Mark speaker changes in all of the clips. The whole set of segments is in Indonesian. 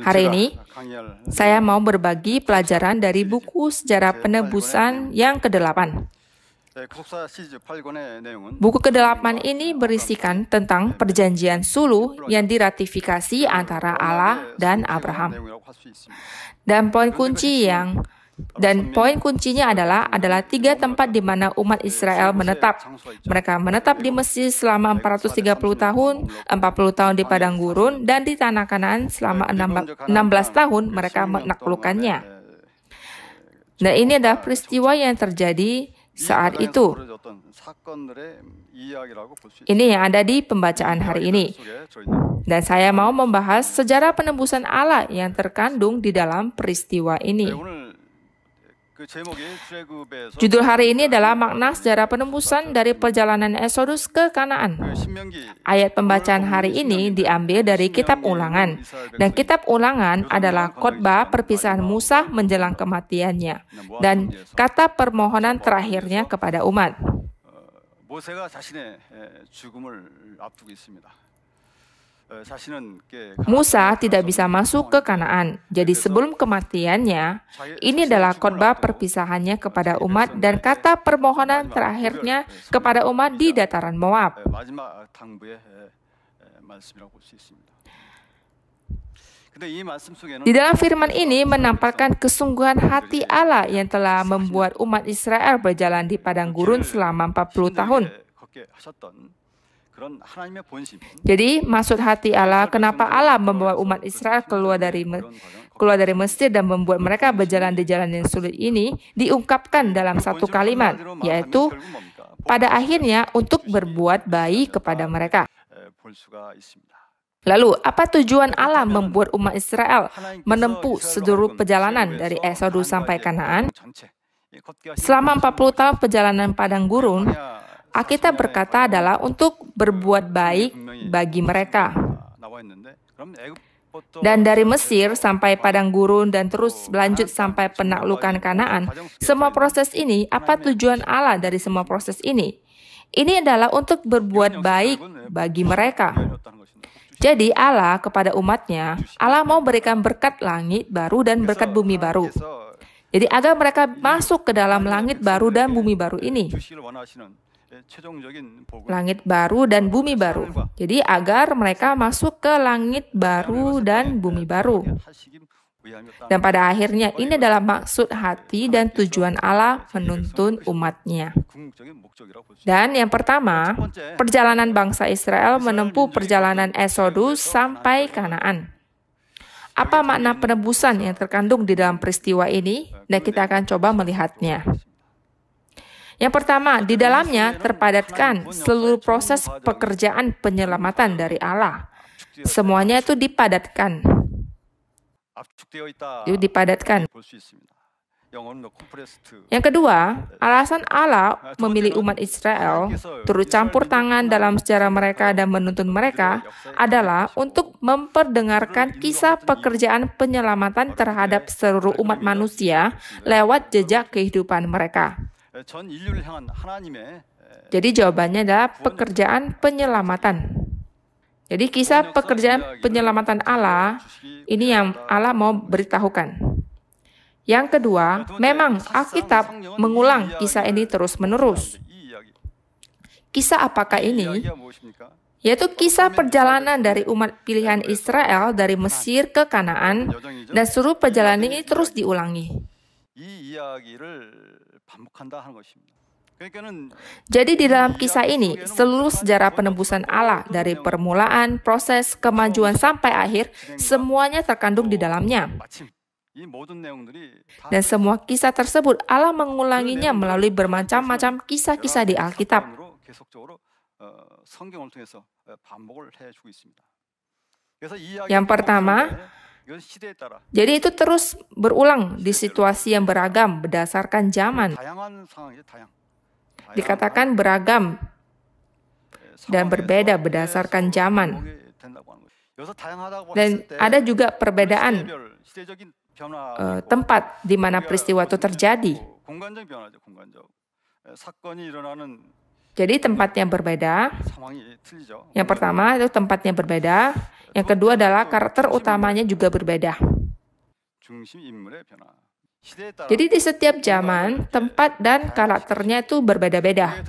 Speaker 1: Hari ini,
Speaker 2: saya mau berbagi pelajaran dari buku Sejarah Penebusan yang ke-8. Buku ke-8 ini berisikan tentang perjanjian sulu yang diratifikasi antara Allah dan Abraham. Dan poin kunci yang dan poin kuncinya adalah adalah tiga tempat di mana umat Israel menetap. Mereka menetap di Mesir selama 430 tahun, 40 tahun di padang gurun, dan di tanah Kanaan selama 16 tahun mereka menaklukkannya. Nah ini adalah peristiwa yang terjadi saat itu.
Speaker 1: Ini yang ada di pembacaan hari ini.
Speaker 2: Dan saya mau membahas sejarah penembusan Allah yang terkandung di dalam peristiwa ini.
Speaker 1: Judul hari ini adalah makna
Speaker 2: sejarah penembusan dari perjalanan Exodus ke Kanaan. Ayat pembacaan hari ini diambil dari kitab Ulangan dan kitab Ulangan adalah khotbah perpisahan Musa menjelang kematiannya dan kata permohonan terakhirnya kepada umat.
Speaker 1: Eh, Musa
Speaker 2: tidak bisa masuk ke Kanaan. Jadi sebelum kematiannya, ini adalah khotbah perpisahannya kepada umat dan kata permohonan terakhirnya eh, kepada umat di dataran Moab.
Speaker 1: Eh, di dalam firman ini menampakkan
Speaker 2: kesungguhan hati Allah yang telah membuat umat Israel berjalan di padang gurun selama 40 tahun. Jadi maksud hati Allah, kenapa Allah membawa umat Israel keluar dari keluar dari Mesir dan membuat mereka berjalan di jalan yang sulit ini diungkapkan dalam satu kalimat, yaitu pada akhirnya untuk berbuat baik kepada mereka. Lalu, apa tujuan Allah membuat umat Israel menempuh seluruh perjalanan dari Esodus sampai Kanaan? Selama 40 tahun perjalanan padang gurun, Alkitab berkata adalah untuk berbuat baik bagi mereka. Dan dari Mesir sampai padang gurun dan terus berlanjut sampai penaklukan Kanaan, semua proses ini, apa tujuan Allah dari semua proses ini? Ini adalah untuk berbuat baik bagi mereka. Jadi Allah kepada umatnya, Allah mau berikan berkat langit baru dan berkat bumi baru. Jadi agar mereka masuk ke dalam langit baru dan bumi baru ini.
Speaker 3: Eh,
Speaker 2: langit baru dan bumi baru. Jadi agar mereka masuk ke langit baru dan bumi baru. Dan pada akhirnya ini adalah maksud hati dan tujuan Allah menuntun umatnya. Dan yang pertama, perjalanan bangsa Israel menempuh perjalanan esodus sampai Kanaan. Apa makna penebusan yang terkandung di dalam peristiwa ini? Dan kita akan coba melihatnya. Yang pertama, di dalamnya terpadatkan seluruh proses pekerjaan penyelamatan dari Allah. Semuanya itu dipadatkan. Itu dipadatkan. Yang kedua, alasan Allah memilih umat Israel turut campur tangan dalam sejarah mereka dan menuntun mereka adalah untuk memperdengarkan kisah pekerjaan penyelamatan terhadap seluruh umat manusia lewat jejak kehidupan mereka. Jadi jawabannya adalah pekerjaan penyelamatan. Jadi kisah pekerjaan penyelamatan Allah ini yang Allah mau beritahukan. Yang kedua, memang Alkitab mengulang kisah ini terus-menerus. Kisah apakah ini? Yaitu kisah perjalanan dari umat pilihan Israel dari Mesir ke Kanaan dan seluruh perjalanan ini terus diulangi. Jadi di dalam kisah ini, seluruh sejarah penebusan Allah dari permulaan, proses, kemajuan sampai akhir, semuanya terkandung di dalamnya. Dan semua kisah tersebut Allah mengulanginya melalui bermacam-macam kisah-kisah di Alkitab.
Speaker 1: Yang pertama,
Speaker 2: jadi itu terus berulang di situasi yang beragam berdasarkan zaman.
Speaker 1: Iya,
Speaker 2: Dikatakan beragam eh, dan berbeda berdasarkan zaman. Dan ada juga perbedaan tempat di mana peristiwa itu terjadi. Jadi tempatnya berbeda.
Speaker 1: Yang pertama
Speaker 2: itu tempatnya berbeda. Yang kedua adalah karakter utamanya juga berbeda. Jadi di setiap zaman, tempat dan karakternya itu berbeda-beda.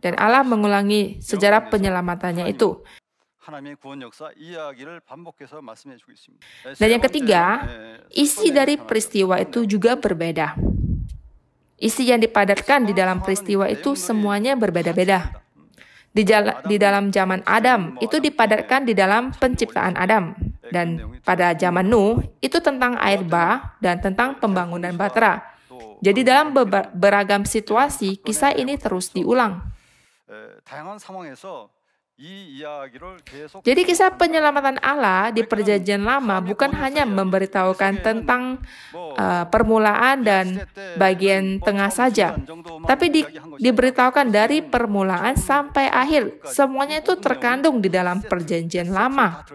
Speaker 2: Dan Allah mengulangi sejarah penyelamatannya itu.
Speaker 1: Dan yang ketiga, isi
Speaker 2: dari peristiwa itu juga berbeda. Isi yang dipadatkan di dalam peristiwa itu semuanya berbeda-beda. Di, di dalam zaman Adam, itu dipadatkan di dalam penciptaan Adam. Dan pada zaman Nuh, itu tentang air bah dan tentang pembangunan Batra. Jadi dalam beragam situasi, kisah ini terus diulang. Eh, jadi kisah penyelamatan Allah di perjanjian lama bukan hanya memberitahukan tentang uh, permulaan dan bagian tengah saja, tapi di, diberitahukan dari permulaan sampai akhir. Semuanya itu terkandung di dalam perjanjian lama.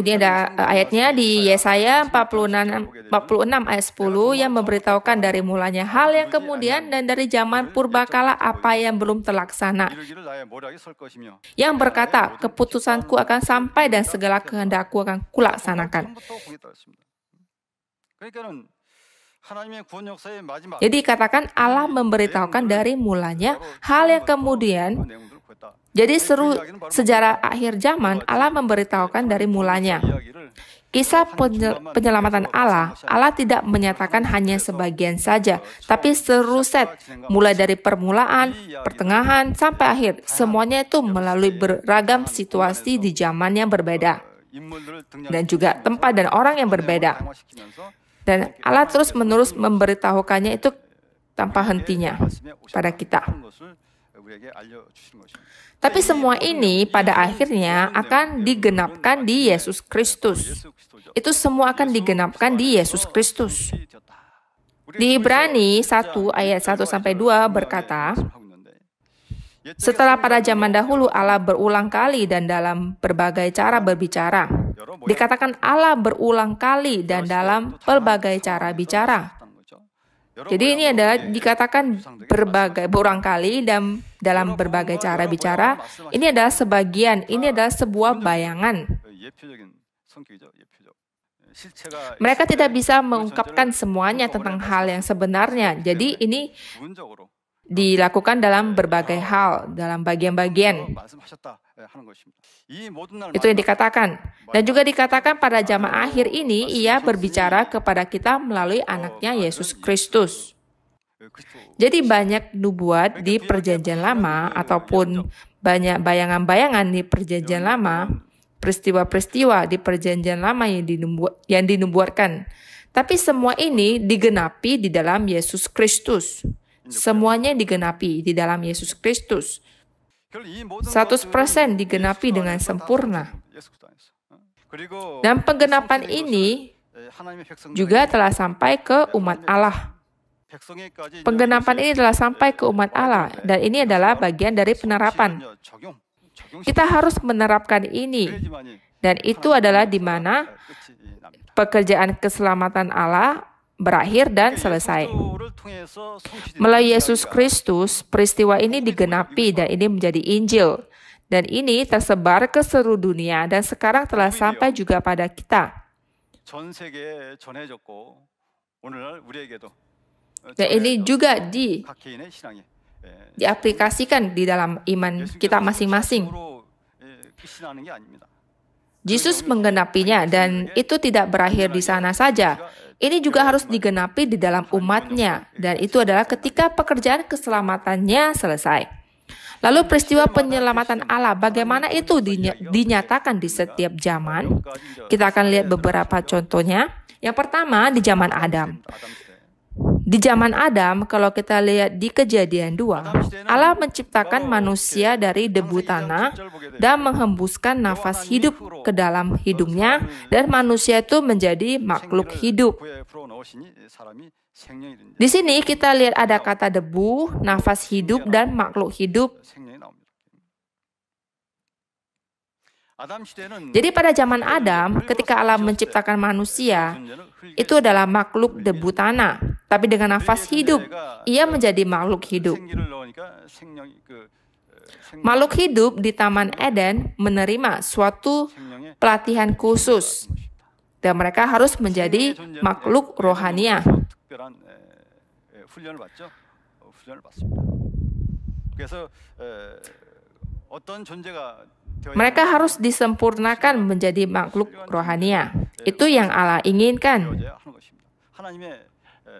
Speaker 2: Ini ada ayatnya di Yesaya 46, 46 ayat 10 yang memberitahukan dari mulanya hal yang kemudian dan dari zaman purbakala apa yang belum terlaksana. Yang berkata, keputusanku akan sampai dan segala kehendakku akan kulaksanakan. Jadi katakan Allah memberitahukan dari mulanya hal yang kemudian jadi seru sejarah akhir zaman Allah memberitahukan dari mulanya. Kisah penyelamatan Allah, Allah tidak menyatakan hanya sebagian saja, tapi seru set, mulai dari permulaan, pertengahan, sampai akhir, semuanya itu melalui beragam situasi di zaman yang berbeda, dan juga tempat dan orang yang berbeda. Dan Allah terus-menerus memberitahukannya itu tanpa hentinya pada kita. Tapi semua ini pada akhirnya akan digenapkan di Yesus Kristus. Itu semua akan digenapkan di Yesus Kristus. Di Ibrani 1 ayat 1 sampai 2 berkata, setelah pada zaman dahulu Allah berulang kali dan dalam berbagai cara berbicara. Dikatakan Allah berulang kali dan dalam berbagai cara bicara. Jadi ini ada dikatakan berbagai berulang kali dan dalam berbagai cara bicara. Ini adalah sebagian, ini adalah sebuah bayangan. Eh, Mereka tidak bisa mengungkapkan semuanya tentang hal yang sebenarnya. Jadi ini dilakukan dalam berbagai hal, dalam bagian-bagian. Itu yang dikatakan. Dan juga dikatakan pada zaman akhir ini, ia berbicara kepada kita melalui anaknya Yesus Kristus. Jadi banyak nubuat di perjanjian lama ataupun banyak bayangan-bayangan di perjanjian lama, peristiwa-peristiwa di perjanjian lama yang, dinubu yang dinubuatkan. Tapi semua ini digenapi di dalam Yesus Kristus. Semuanya digenapi di dalam Yesus Kristus. 100% digenapi dengan sempurna. Dan penggenapan ini juga telah sampai ke umat Allah. Penggenapan ini telah sampai ke umat Allah, dan ini adalah bagian dari penerapan. Kita harus menerapkan ini, dan itu adalah di mana pekerjaan keselamatan Allah berakhir dan selesai. Melalui Yesus Kristus, peristiwa ini digenapi dan ini menjadi Injil. Dan ini tersebar ke seluruh dunia dan sekarang telah sampai juga pada kita.
Speaker 1: Dan ini juga di
Speaker 2: diaplikasikan di dalam iman kita masing-masing. Yesus menggenapinya dan itu tidak berakhir di sana saja. Ini juga harus digenapi di dalam umatnya dan itu adalah ketika pekerjaan keselamatannya selesai. Lalu peristiwa penyelamatan Allah, bagaimana itu dinyatakan di setiap zaman? Kita akan lihat beberapa contohnya. Yang pertama di zaman Adam. Di zaman Adam, kalau kita lihat di kejadian dua, Allah menciptakan oh, manusia dari debu tanah ya. dan menghembuskan nafas hidup ke dalam hidungnya dan manusia itu menjadi makhluk eh, hidup.
Speaker 1: Eh, di sini kita
Speaker 2: lihat ada kata debu, nafas hidup, dan makhluk hidup. Jadi pada zaman Adam, ketika Allah menciptakan manusia, itu adalah makhluk debu tanah. Tapi dengan nafas hidup, ia menjadi makhluk hidup. Makhluk hidup di Taman Eden menerima suatu pelatihan khusus, dan mereka harus menjadi makhluk rohania.
Speaker 1: Mereka ya. harus
Speaker 2: disempurnakan menjadi makhluk rohania. Itu yang Allah inginkan. Ya,
Speaker 1: eh,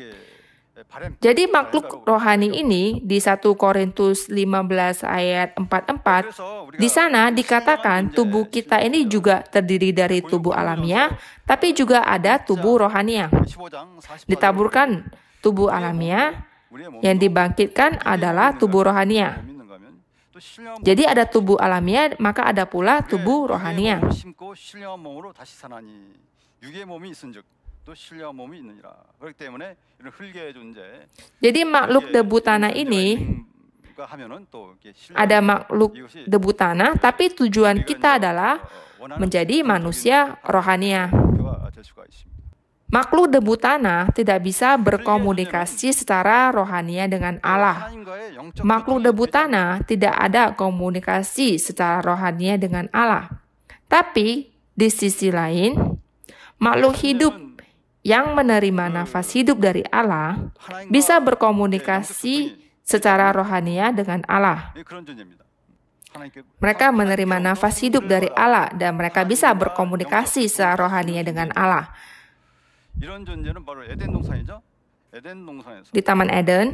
Speaker 1: eh,
Speaker 2: jadi makhluk rohani ini di 1 Korintus 15 ayat 44, di sana dikatakan tubuh kita ini juga terdiri dari tubuh alamiah, tapi juga ada tubuh rohania. Ditaburkan tubuh alamiah, yang dibangkitkan adalah tubuh rohania. Jadi ada tubuh alamiah, maka ada pula tubuh rohania.
Speaker 1: Jadi makhluk debu tanah ini ada makhluk
Speaker 2: debu tanah, tapi tujuan kita adalah menjadi manusia rohania. Makhluk debu tanah tidak bisa berkomunikasi secara rohania dengan Allah. Makhluk debu tanah tidak ada komunikasi secara rohania dengan Allah. Tapi di sisi lain, makhluk hidup yang menerima nafas hidup dari Allah bisa berkomunikasi secara rohania dengan Allah. Mereka menerima nafas hidup dari Allah dan mereka bisa berkomunikasi secara rohania dengan Allah. Di Taman Eden,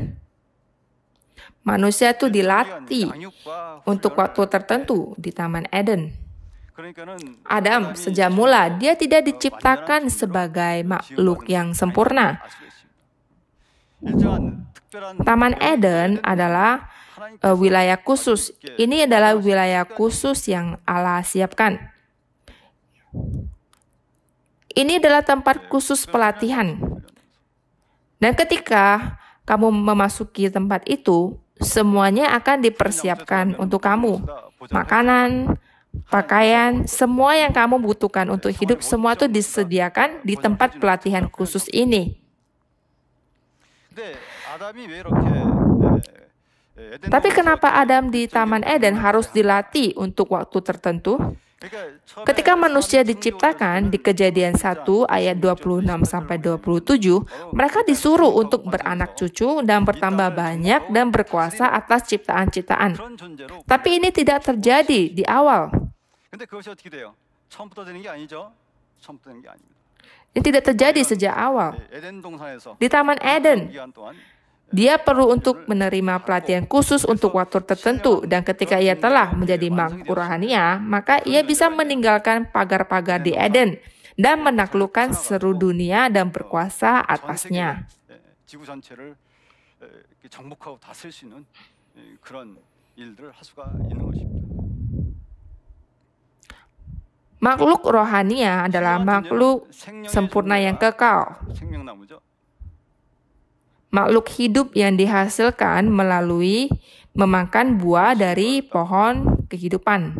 Speaker 2: manusia itu dilatih untuk waktu tertentu di Taman Eden. Adam sejak mula dia tidak diciptakan sebagai makhluk yang sempurna. Taman Eden adalah uh, wilayah khusus. Ini adalah wilayah khusus yang Allah siapkan. Ini adalah tempat khusus pelatihan. Dan ketika kamu memasuki tempat itu, semuanya akan dipersiapkan untuk kamu. Makanan, pakaian, semua yang kamu butuhkan untuk hidup, semua itu disediakan di tempat pelatihan khusus ini. Tapi kenapa Adam di Taman Eden harus dilatih untuk waktu tertentu? Ketika manusia diciptakan di kejadian 1 ayat 26 sampai 27, mereka disuruh untuk beranak cucu dan bertambah banyak dan berkuasa atas ciptaan-ciptaan. Tapi ini tidak terjadi di awal. Ini tidak terjadi sejak awal. Di Taman Eden, dia perlu untuk menerima pelatihan khusus untuk waktu tertentu dan ketika ia telah menjadi mangku rohania, maka ia bisa meninggalkan pagar-pagar di Eden dan menaklukkan seluruh dunia dan berkuasa atasnya. Makhluk rohania adalah makhluk sempurna yang kekal makhluk hidup yang dihasilkan melalui memakan buah dari pohon kehidupan.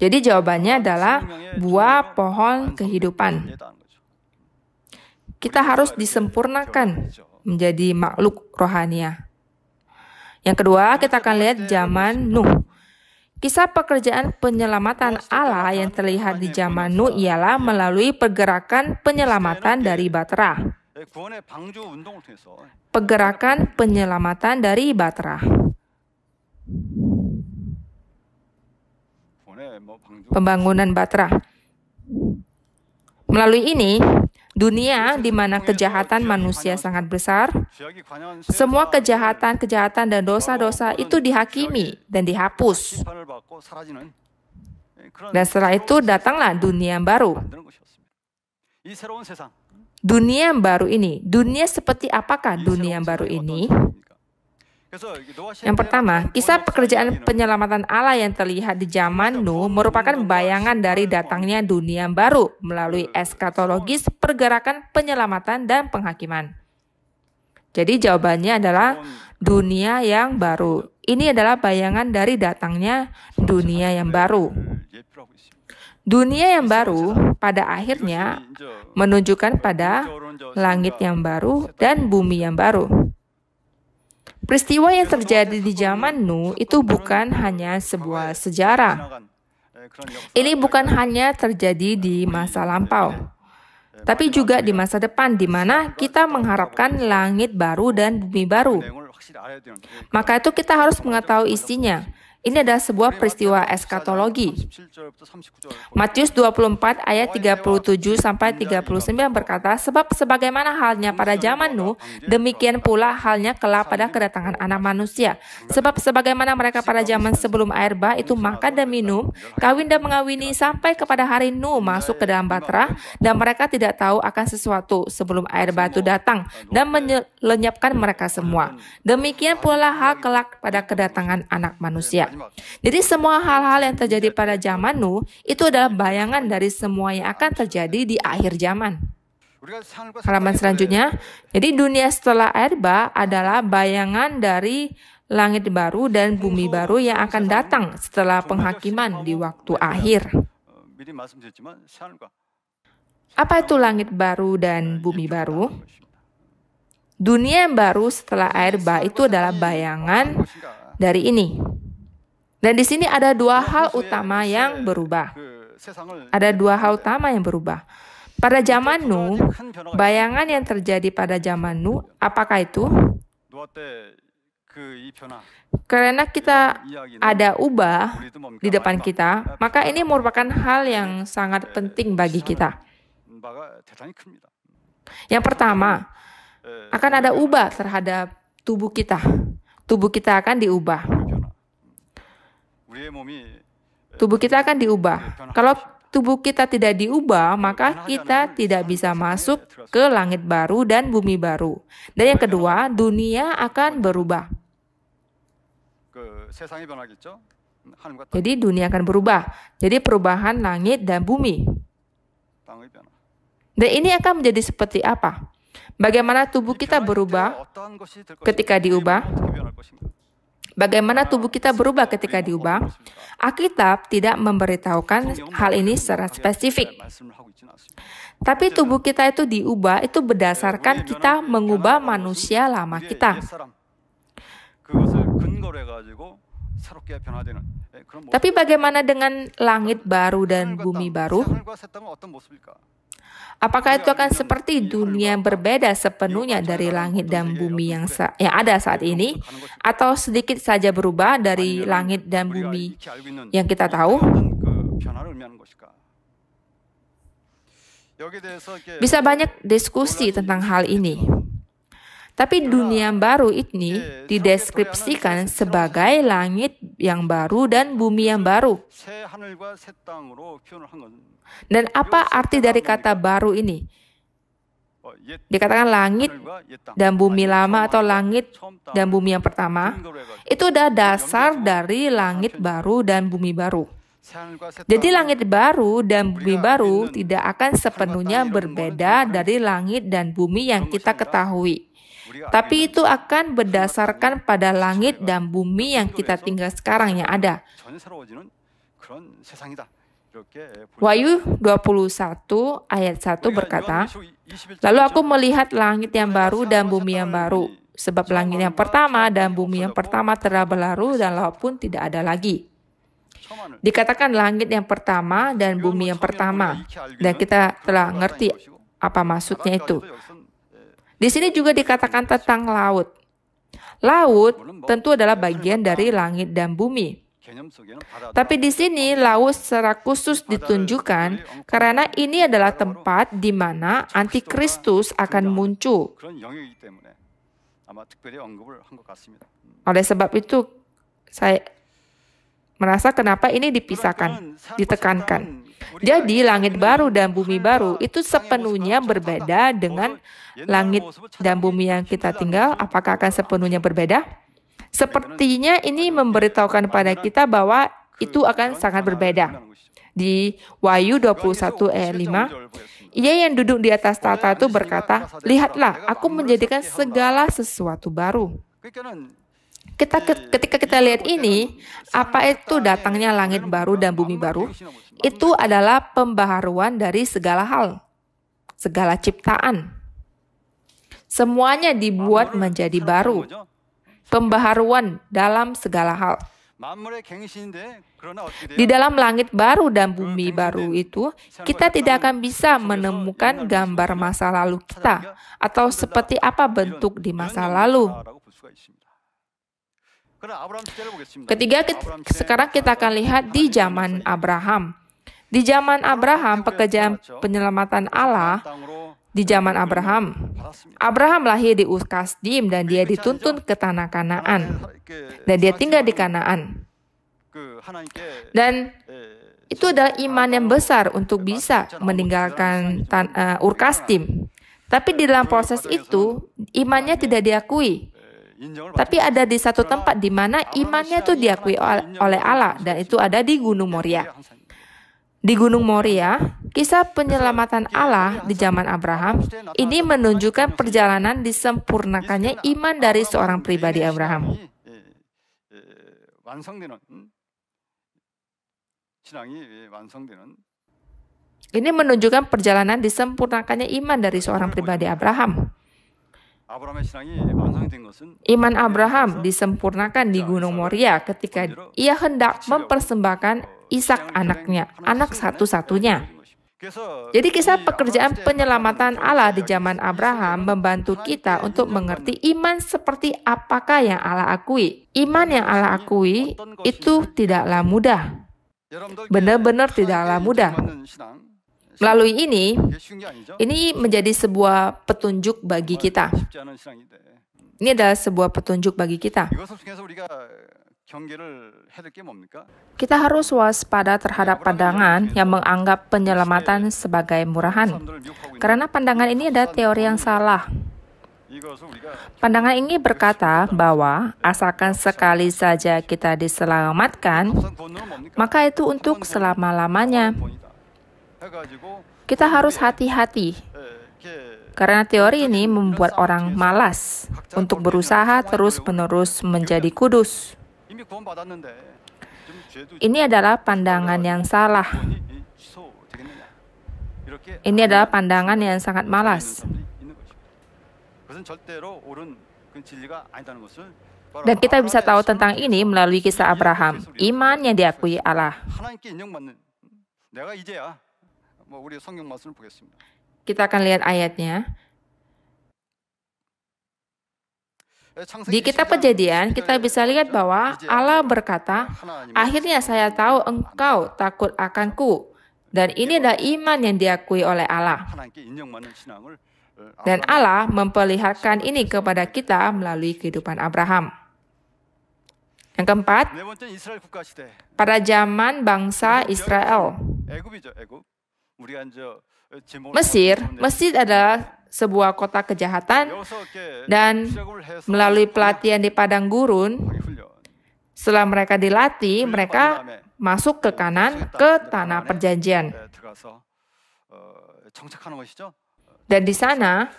Speaker 2: Jadi jawabannya adalah buah pohon kehidupan. Kita harus disempurnakan menjadi makhluk rohania. Yang kedua, kita akan lihat zaman Nuh. Kisah pekerjaan penyelamatan Allah yang terlihat di zaman Nuh ialah melalui pergerakan penyelamatan dari Batra. Eh, pergerakan penyelamatan dari Batra. Pembangunan Batra. Melalui ini, dunia di mana kejahatan manusia sangat besar, semua kejahatan-kejahatan dan dosa-dosa itu dihakimi dan dihapus. Dan setelah itu datanglah dunia yang baru. Dunia yang baru ini, dunia seperti apakah dunia yang baru ini? Yang pertama, kisah pekerjaan penyelamatan Allah yang terlihat di zaman Nuh merupakan bayangan dari datangnya dunia baru melalui eskatologis pergerakan penyelamatan dan penghakiman. Jadi jawabannya adalah dunia yang baru. Ini adalah bayangan dari datangnya dunia yang baru. Dunia yang baru pada akhirnya menunjukkan pada langit yang baru dan bumi yang baru. Peristiwa yang terjadi di zaman nu itu bukan hanya sebuah sejarah. Ini bukan hanya terjadi di masa lampau, tapi juga di masa depan di mana kita mengharapkan langit baru dan bumi baru. Maka itu kita harus mengetahui isinya. Ini adalah sebuah peristiwa eskatologi. Matius 24 ayat 37 sampai 39 berkata, sebab sebagaimana halnya pada zaman Nuh, demikian pula halnya kelak pada kedatangan anak manusia. Sebab sebagaimana mereka pada zaman sebelum air bah itu makan dan minum, kawin dan mengawini sampai kepada hari Nuh masuk ke dalam batra, dan mereka tidak tahu akan sesuatu sebelum air batu datang dan melenyapkan mereka semua. Demikian pula hal kelak pada kedatangan anak manusia. Jadi semua hal-hal yang terjadi pada zaman Nuh itu adalah bayangan dari semua yang akan terjadi di akhir zaman. Halaman selanjutnya, jadi dunia setelah air bah adalah bayangan dari langit baru dan bumi baru yang akan datang setelah penghakiman di waktu akhir. Apa itu langit baru dan bumi baru? Dunia yang baru setelah air bah itu adalah bayangan dari ini. Dan di sini ada dua hal utama yang berubah. Ada dua hal utama yang berubah. Pada zaman Nu, kan bayangan yang terjadi pada zaman Nu, apakah itu? Karena kita ada ubah di depan kita, maka ini merupakan hal yang sangat eh, penting bagi kita. Yang pertama, eh, akan ada ubah terhadap tubuh kita. Tubuh kita akan diubah. Eh, tubuh kita akan diubah. Eh, Kalau tubuh kita tidak diubah, maka kita tidak bisa masuk ke langit baru dan bumi baru. Dan yang kedua, dunia akan berubah. Jadi dunia akan berubah. Jadi perubahan langit dan bumi. Dan ini akan menjadi seperti apa? Bagaimana tubuh kita berubah ketika diubah? bagaimana tubuh kita berubah ketika diubah, Alkitab tidak memberitahukan hal ini secara spesifik. Tapi tubuh kita itu diubah itu berdasarkan kita mengubah manusia lama kita.
Speaker 1: Tapi bagaimana
Speaker 2: dengan langit baru dan bumi baru? Apakah itu akan seperti dunia berbeda sepenuhnya dari langit dan bumi yang, yang ada saat ini, atau sedikit saja berubah dari langit dan bumi yang kita tahu? Bisa banyak diskusi tentang hal ini. Tapi iya. dunia baru ini iya, iya. dideskripsikan sebagai langit yang baru dan bumi yang baru. Dan apa arti dari kata baru ini? Oh, Dikatakan langit dan bumi lama atau langit dan bumi yang pertama, itu adalah dasar dari langit baru dan bumi baru. Jadi langit baru dan bumi baru tidak akan sepenuhnya berbeda dari langit dan bumi yang kita ketahui tapi itu akan berdasarkan pada langit dan bumi yang kita tinggal sekarang yang ada. Wahyu 21 ayat 1 berkata, Lalu aku melihat langit yang baru dan bumi yang baru, sebab langit yang pertama dan bumi yang pertama telah berlalu dan laut pun tidak ada lagi. Dikatakan langit yang pertama dan bumi yang pertama, dan kita telah ngerti apa maksudnya itu. Di sini juga dikatakan tentang laut. Laut tentu adalah bagian dari langit dan bumi. Tapi di sini laut secara khusus ditunjukkan karena ini adalah tempat di mana antikristus akan muncul. Oleh sebab itu, saya merasa kenapa ini dipisahkan, ditekankan. Jadi langit baru dan bumi baru itu sepenuhnya berbeda dengan langit dan bumi yang kita tinggal. Apakah akan sepenuhnya berbeda? Sepertinya ini memberitahukan pada kita bahwa itu akan sangat berbeda. Di Wahyu 21 ayat 5, ia yang duduk di atas tata itu berkata, Lihatlah, aku menjadikan segala sesuatu baru kita eh, ketika kita iya, lihat ini, apa itu datangnya langit baru dan bumi baru? Itu adalah pembaharuan dari segala hal, segala ciptaan. Semuanya dibuat menjadi baru. Pembaharuan dalam segala hal. Di dalam langit baru dan bumi baru itu, kita tidak akan bisa menemukan gambar masa lalu kita atau seperti apa bentuk di masa lalu. Ketiga, sekarang kita akan lihat di zaman Abraham. Di zaman Abraham, pekerjaan penyelamatan Allah di zaman Abraham. Abraham lahir di Uskasdim dan dia dituntun ke tanah Kanaan. Dan dia tinggal di Kanaan. Dan itu adalah iman yang besar untuk bisa meninggalkan tan, uh, Urkastim. Tapi di dalam proses itu, imannya tidak diakui. Tapi ada di satu tempat di mana imannya itu diakui oleh Allah dan itu ada di Gunung Moria. Di Gunung Moria, kisah penyelamatan Allah di zaman Abraham ini menunjukkan perjalanan disempurnakannya iman dari seorang pribadi Abraham. Ini menunjukkan perjalanan disempurnakannya iman dari seorang pribadi Abraham. Iman Abraham disempurnakan di Gunung Moria ketika ia hendak mempersembahkan Ishak anaknya, anak satu-satunya. Jadi kisah pekerjaan penyelamatan Allah di zaman Abraham membantu kita untuk mengerti iman seperti apakah yang Allah akui. Iman yang Allah akui itu tidaklah mudah. Benar-benar tidaklah mudah. Melalui ini, ini menjadi sebuah petunjuk bagi kita. Ini adalah sebuah petunjuk bagi kita. Kita harus waspada terhadap pandangan yang menganggap penyelamatan sebagai murahan. Karena pandangan ini adalah teori yang salah. Pandangan ini berkata bahwa asalkan sekali saja kita diselamatkan, maka itu untuk selama-lamanya. Kita harus hati-hati karena teori ini membuat orang malas untuk berusaha terus-menerus menjadi kudus. Ini adalah pandangan yang salah. Ini adalah pandangan yang sangat malas.
Speaker 1: Dan kita bisa tahu
Speaker 2: tentang ini melalui kisah Abraham, iman yang diakui Allah. Kita akan lihat ayatnya. Di kitab kejadian, kita bisa lihat bahwa Allah berkata, Akhirnya saya tahu engkau takut akan ku. Dan ini adalah iman yang diakui oleh Allah. Dan Allah memperlihatkan ini kepada kita melalui kehidupan Abraham. Yang keempat, pada zaman bangsa Israel.
Speaker 1: Mesir, Mesir
Speaker 2: adalah sebuah kota kejahatan dan melalui pelatihan di padang gurun, setelah mereka dilatih, mereka masuk ke kanan ke tanah perjanjian. Dan di sana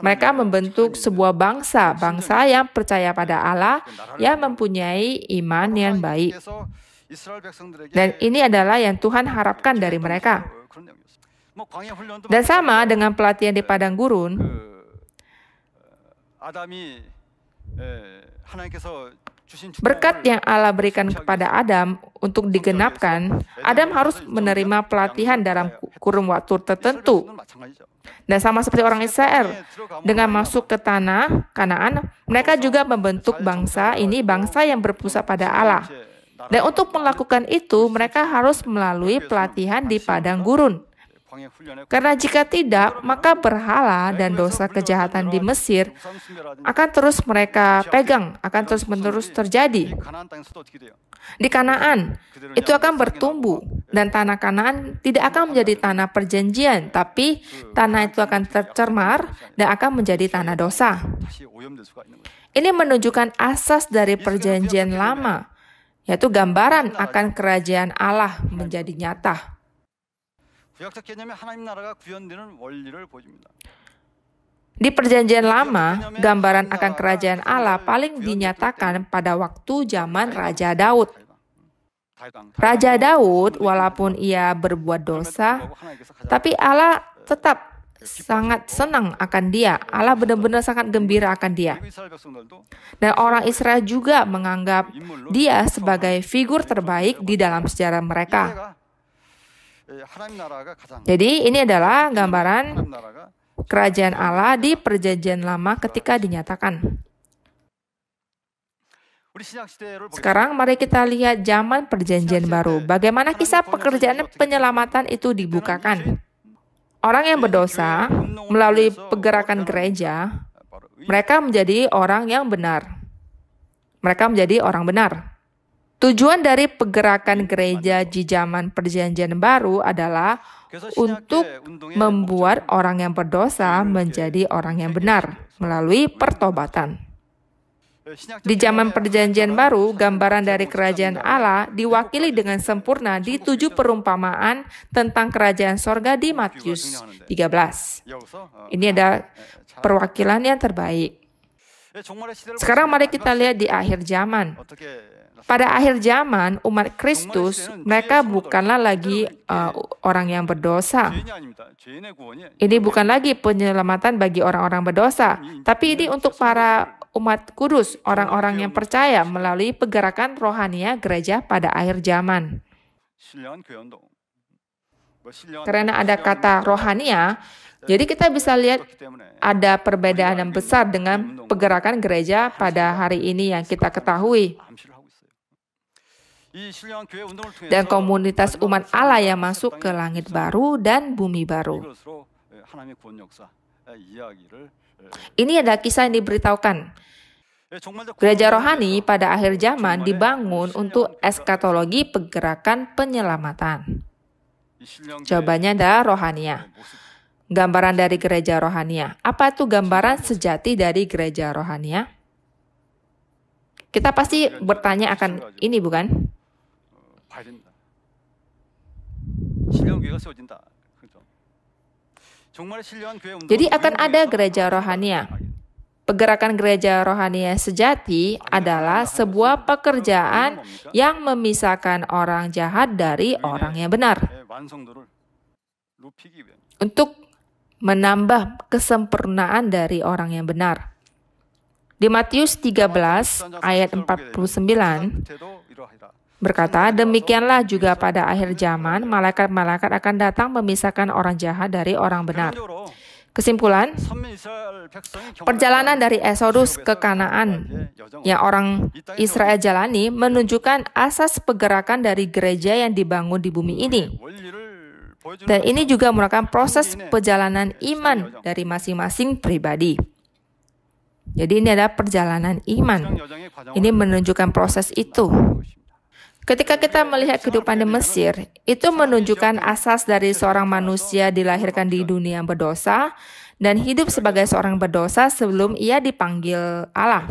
Speaker 2: mereka membentuk sebuah bangsa, bangsa yang percaya pada Allah, yang mempunyai iman yang baik. Dan ini adalah yang Tuhan harapkan dari mereka. Dan sama dengan pelatihan di padang gurun,
Speaker 1: eh, eh, eh, Berkat yang
Speaker 2: Allah berikan kepada Adam untuk digenapkan, Adam harus menerima pelatihan dalam kurun waktu tertentu. Dan sama seperti orang Israel, dengan masuk ke tanah Kanaan, mereka juga membentuk bangsa ini bangsa yang berpusat pada Allah. Dan untuk melakukan itu, mereka harus melalui pelatihan di padang gurun. Karena jika tidak, maka berhala dan dosa kejahatan di Mesir akan terus mereka pegang, akan terus-menerus terjadi. Di Kanaan, itu akan bertumbuh, dan tanah Kanaan tidak akan menjadi tanah perjanjian, tapi tanah itu akan tercemar dan akan menjadi tanah dosa. Ini menunjukkan asas dari perjanjian lama, yaitu gambaran akan kerajaan Allah menjadi nyata.
Speaker 1: 구약적 개념이 하나님 나라가 구현되는 원리를 보여줍니다.
Speaker 2: Di Perjanjian Lama, gambaran akan kerajaan Allah paling dinyatakan pada waktu zaman Raja Daud. Raja Daud, walaupun ia berbuat dosa, tapi Allah eh, tetap eh, sangat senang akan dia. Eh, Allah benar-benar sangat gembira akan dia. Dan orang Israel juga menganggap dia sebagai figur terbaik di dalam sejarah mereka. Iya,
Speaker 1: iya, iya. Jadi ini adalah gambaran
Speaker 2: kerajaan Allah di perjanjian lama ketika dinyatakan. Sekarang mari kita lihat zaman perjanjian baru. Bagaimana kisah pekerjaan penyelamatan itu dibukakan. Orang yang berdosa melalui pergerakan gereja, mereka menjadi orang yang benar. Mereka menjadi orang benar. Tujuan dari pergerakan gereja di zaman Perjanjian Baru adalah untuk membuat orang yang berdosa menjadi orang yang benar melalui pertobatan. Di zaman Perjanjian Baru, gambaran dari kerajaan Allah diwakili dengan sempurna di tujuh perumpamaan tentang kerajaan sorga di Matius 13. Ini ada perwakilan yang terbaik. Sekarang mari kita lihat di akhir zaman. Pada akhir zaman, umat Kristus, mereka bukanlah lagi uh, orang yang berdosa. Ini bukan lagi penyelamatan bagi orang-orang berdosa, tapi ini untuk para umat kudus, orang-orang yang percaya melalui pergerakan rohania gereja pada akhir zaman.
Speaker 1: Karena ada kata rohania,
Speaker 2: jadi kita bisa lihat ada perbedaan yang besar dengan pergerakan gereja pada hari ini yang kita ketahui. Dan komunitas umat Allah yang masuk ke langit baru dan bumi baru. Ini ada kisah yang diberitahukan. Gereja rohani pada akhir zaman dibangun untuk eskatologi pergerakan penyelamatan. Jawabannya adalah rohania. Gambaran dari gereja rohania. Apa itu gambaran sejati dari gereja rohania? Kita pasti bertanya akan ini bukan? Jadi akan ada gereja rohania. Pergerakan gereja rohania sejati adalah sebuah pekerjaan yang memisahkan orang jahat dari orang yang benar untuk menambah kesempurnaan dari orang yang benar. Di Matius 13 ayat 49 berkata, demikianlah juga pada akhir zaman malaikat-malaikat akan datang memisahkan orang jahat dari orang benar. Kesimpulan, perjalanan dari Esodus ke Kanaan yang orang Israel jalani menunjukkan asas pergerakan dari gereja yang dibangun di bumi ini. Dan ini juga merupakan proses perjalanan iman dari masing-masing pribadi. Jadi ini adalah perjalanan iman. Ini menunjukkan proses itu. Ketika kita melihat kehidupan di Mesir, itu menunjukkan asas dari seorang manusia dilahirkan di dunia berdosa dan hidup sebagai seorang berdosa sebelum ia dipanggil Allah.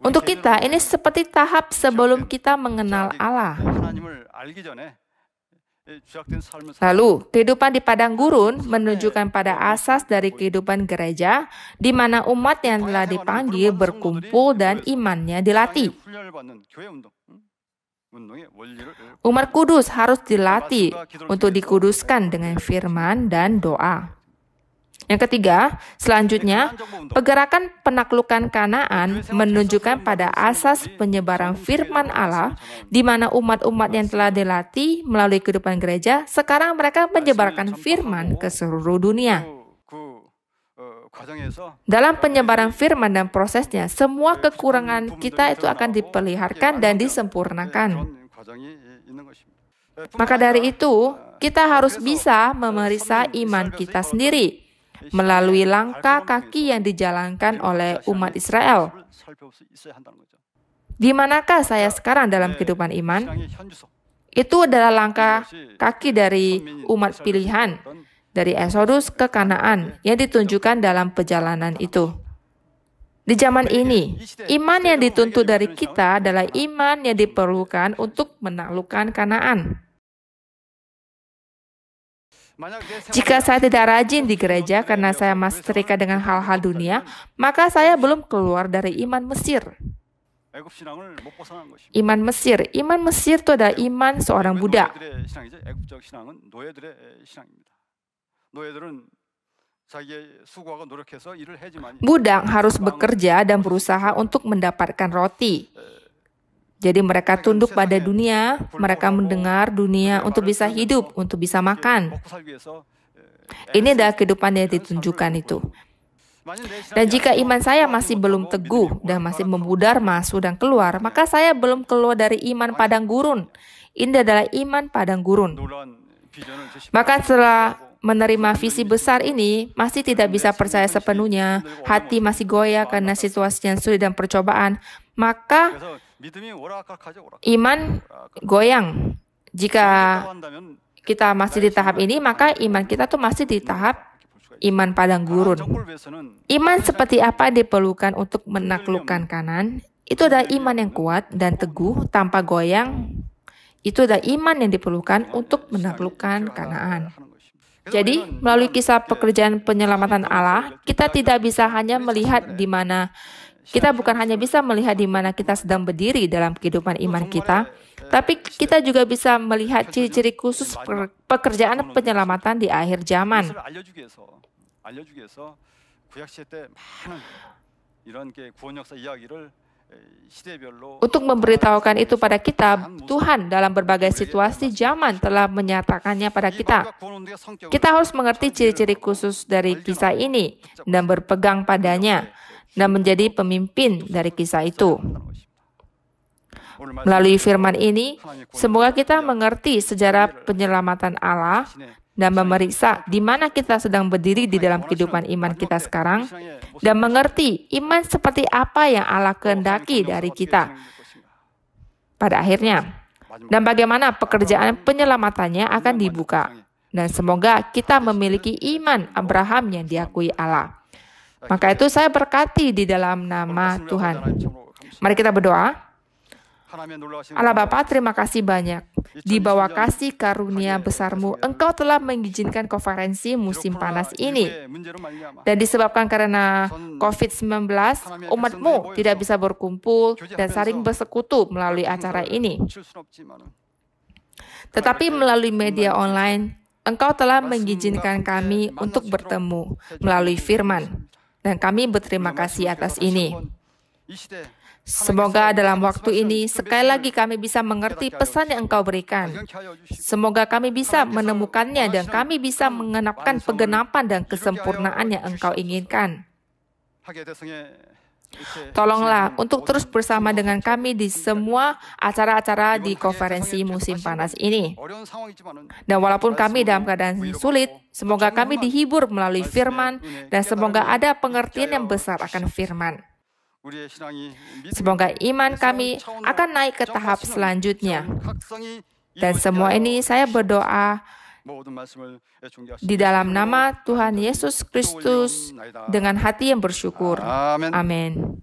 Speaker 2: Untuk kita, ini seperti tahap sebelum kita mengenal Allah.
Speaker 1: Eh, Lalu,
Speaker 2: kehidupan di padang gurun menunjukkan pada asas dari kehidupan gereja, di mana umat yang telah dipanggil berkumpul dan imannya dilatih. Hmm, eh, umat kudus harus dilatih untuk dikuduskan dengan firman dan doa. Yang ketiga, selanjutnya, pergerakan penaklukan Kanaan menunjukkan pada asas penyebaran firman Allah, di mana umat-umat yang telah dilatih melalui kehidupan gereja, sekarang mereka menyebarkan firman ke seluruh dunia. Eh, Dalam penyebaran firman dan prosesnya, semua kekurangan kita itu akan diperlihatkan dan disempurnakan. Maka dari itu, kita harus bisa memeriksa iman kita sendiri melalui langkah kaki yang dijalankan oleh umat Israel. Di manakah saya sekarang dalam kehidupan iman? Itu adalah langkah kaki dari umat pilihan dari Exodus ke Kanaan yang ditunjukkan dalam perjalanan itu. Di zaman ini, iman yang dituntut dari kita adalah iman yang diperlukan untuk menaklukkan Kanaan. Jika saya tidak rajin di gereja karena saya masih terikat dengan hal-hal dunia, maka saya belum keluar dari iman Mesir. Iman Mesir, iman Mesir itu adalah iman seorang budak.
Speaker 1: Budak harus
Speaker 2: bekerja dan berusaha untuk mendapatkan roti. Jadi mereka tunduk pada dunia, mereka mendengar dunia untuk bisa hidup, untuk bisa makan. Eh, ini adalah eh, kehidupan yang eh, ditunjukkan itu. Dan jika iman saya masih belum teguh dan masih memudar, masuk dan keluar, ya. maka saya belum keluar dari iman padang gurun. Ini adalah iman padang gurun. Maka setelah menerima visi besar ini, masih tidak bisa percaya sepenuhnya, hati masih goyah karena situasi yang sulit dan percobaan, maka iman goyang. Jika kita masih di tahap ini, maka iman kita tuh masih di tahap iman padang gurun. Iman seperti apa diperlukan untuk menaklukkan kanan? Itu adalah iman yang kuat dan teguh tanpa goyang. Itu adalah iman yang diperlukan untuk menaklukkan kanaan. Jadi, melalui kisah pekerjaan penyelamatan Allah, kita tidak bisa hanya melihat di mana kita bukan hanya bisa melihat di mana kita sedang berdiri dalam kehidupan iman kita, tapi kita juga bisa melihat ciri-ciri khusus pekerjaan penyelamatan di akhir zaman.
Speaker 1: Untuk memberitahukan
Speaker 2: itu pada kita, Tuhan dalam berbagai situasi zaman telah menyatakannya pada kita. Kita harus mengerti ciri-ciri khusus dari kisah ini dan berpegang padanya dan menjadi pemimpin dari kisah itu. Melalui firman ini, semoga kita mengerti sejarah penyelamatan Allah dan memeriksa di mana kita sedang berdiri di dalam kehidupan iman kita sekarang dan mengerti iman seperti apa yang Allah kehendaki dari kita. Pada akhirnya, dan bagaimana pekerjaan penyelamatannya akan dibuka. Dan semoga kita memiliki iman Abraham yang diakui Allah. Maka itu saya berkati di dalam nama Tuhan. Mari kita berdoa. Allah Bapa, terima kasih banyak. Di bawah kasih karunia besarmu, engkau telah mengizinkan konferensi musim panas ini. Dan disebabkan karena COVID-19, umatmu tidak bisa berkumpul dan saling bersekutu melalui acara ini. Tetapi melalui media online, engkau telah mengizinkan kami untuk bertemu melalui firman dan kami berterima kasih atas ini. Semoga dalam waktu ini sekali lagi kami bisa mengerti pesan yang Engkau berikan. Semoga kami bisa menemukannya dan kami bisa mengenapkan pegenapan dan kesempurnaan yang Engkau inginkan. Tolonglah untuk terus bersama dengan kami di semua acara-acara di konferensi musim panas ini. Dan walaupun kami dalam keadaan sulit, semoga kami dihibur melalui firman dan semoga ada pengertian yang besar akan firman. Semoga iman kami akan naik ke tahap selanjutnya. Dan semua ini saya berdoa di dalam nama Tuhan Yesus Kristus, dengan hati yang bersyukur. Amin.